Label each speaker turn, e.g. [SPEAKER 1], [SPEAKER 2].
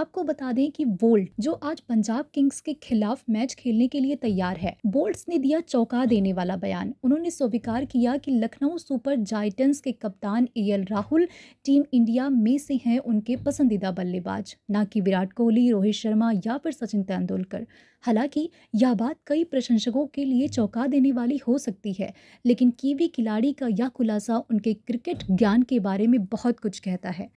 [SPEAKER 1] आपको बता दें कि बोल्ट जो आज पंजाब किंग्स के खिलाफ मैच खेलने के लिए तैयार है बोल्ट ने दिया चौंका देने वाला बयान उन्होंने स्वीकार किया कि लखनऊ सुपर जाइटन्स के कप्तान ए राहुल टीम इंडिया में से हैं उनके पसंदीदा बल्लेबाज न कि विराट कोहली रोहित शर्मा या फिर सचिन तेंदुलकर हालांकि यह बात कई प्रशंसकों के लिए चौंका देने वाली हो सकती है लेकिन कीवी खिलाड़ी का यह खुलासा उनके क्रिकेट ज्ञान के बारे में बहुत कुछ कहता है